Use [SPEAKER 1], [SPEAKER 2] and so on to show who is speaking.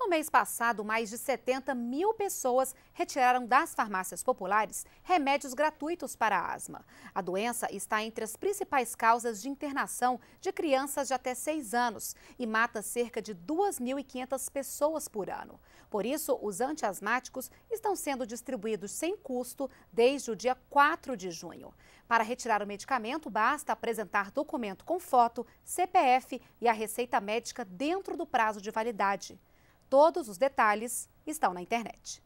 [SPEAKER 1] No mês passado, mais de 70 mil pessoas retiraram das farmácias populares remédios gratuitos para a asma. A doença está entre as principais causas de internação de crianças de até 6 anos e mata cerca de 2.500 pessoas por ano. Por isso, os antiasmáticos estão sendo distribuídos sem custo desde o dia 4 de junho. Para retirar o medicamento, basta apresentar documento com foto, CPF e a receita médica dentro do prazo de validade. Todos os detalhes estão na internet.